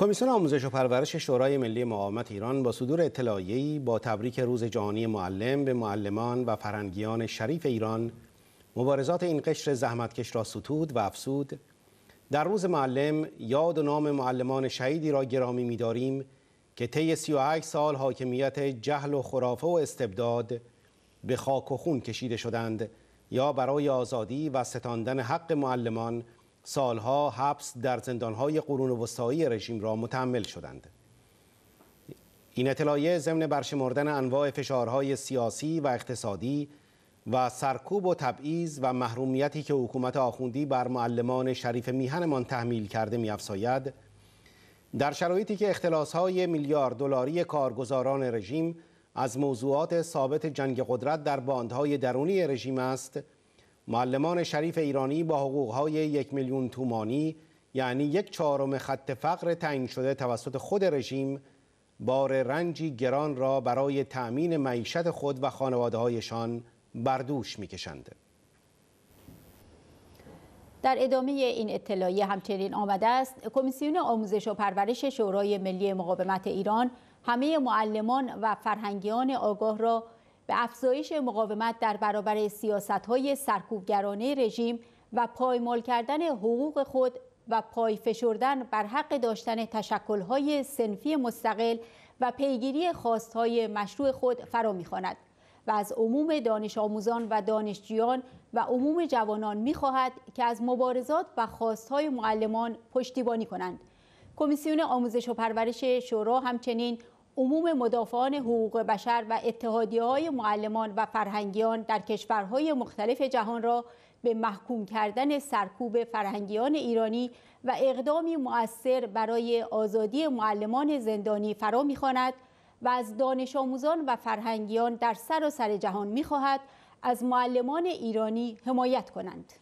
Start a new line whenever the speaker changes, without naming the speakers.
کمیسیون آموزش و پرورش شورای ملی مقاومت ایران با صدور اطلاعیه‌ای با تبریک روز جهانی معلم به معلمان و فرنگیان شریف ایران مبارزات این قشر زحمتکش را ستود و افسود در روز معلم یاد و نام معلمان شهیدی را گرامی می‌داریم که طی 38 سال حاکمیت جهل و خرافه و استبداد به خاک و خون کشیده شدند یا برای آزادی و ستاندن حق معلمان سالها حبس در زندانهای قرون وسطایی رژیم را متحمل شدند این اطلاعیه ضمن برشمردن انواع فشارهای سیاسی و اقتصادی و سرکوب و تبعیض و محرومیتی که حکومت آخوندی بر معلمان شریف میهنمان تحمیل کرده میافزاید در شرایطی که اختلاسهای میلیارد دلاری کارگزاران رژیم از موضوعات ثابت جنگ قدرت در باندهای درونی رژیم است معلمان شریف ایرانی با حقوقهای یک میلیون تومانی یعنی یک چهارم خط فقر تعیین شده توسط خود رژیم بار رنجی گران را برای تأمین معیشت خود و خانواده هایشان بردوش میکشند.
در ادامه این اطلاعیه همچنین آمده است کمیسیون آموزش و پرورش شورای ملی مقاومت ایران همه معلمان و فرهنگیان آگاه را به افزایش مقاومت در برابر سیاست های سرکوبگرانه رژیم و پایمال کردن حقوق خود و پای فشردن بر حق داشتن تشکل‌های سنفی مستقل و پیگیری خواستهای مشروع خود فرا میخواند و از عموم دانش آموزان و دانشجویان و عموم جوانان میخواهد که از مبارزات و خواستهای معلمان پشتیبانی کنند کمیسیون آموزش و پرورش شورا همچنین عموم مدافعان حقوق بشر و اتحادیه های معلمان و فرهنگیان در کشورهای مختلف جهان را به محکوم کردن سرکوب فرهنگیان ایرانی و اقدامی مؤثر برای آزادی معلمان زندانی فرا میخواند و از دانش آموزان و فرهنگیان در سراسر سر جهان میخواهد از معلمان ایرانی حمایت کنند.